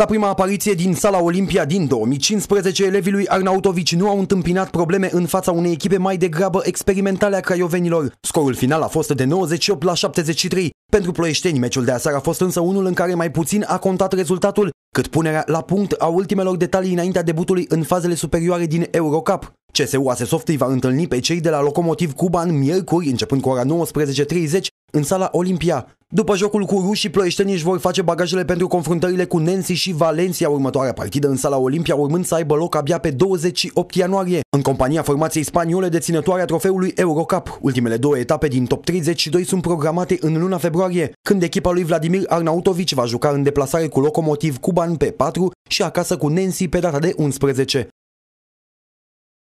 La prima apariție din sala Olimpia din 2015, elevii lui Arnautovici nu au întâmpinat probleme în fața unei echipe mai degrabă experimentale a craiovenilor. Scorul final a fost de 98 la 73. Pentru ploieșteni, meciul de aseară a fost însă unul în care mai puțin a contat rezultatul, cât punerea la punct a ultimelor detalii înaintea debutului în fazele superioare din Eurocup. CSU Asesoft îi va întâlni pe cei de la Locomotiv Cuban miercuri, începând cu ora în sala Olimpia. După jocul cu rușii, ploieștenii își vor face bagajele pentru confruntările cu Nancy și Valencia, următoarea partidă în sala Olimpia, urmând să aibă loc abia pe 28 ianuarie, în compania formației spaniole deținătoare a trofeului Eurocup. Ultimele două etape din top 32 sunt programate în luna februarie, când echipa lui Vladimir Arnautovici va juca în deplasare cu Locomotiv Cuban pe 4 și acasă cu Nancy pe data de 11.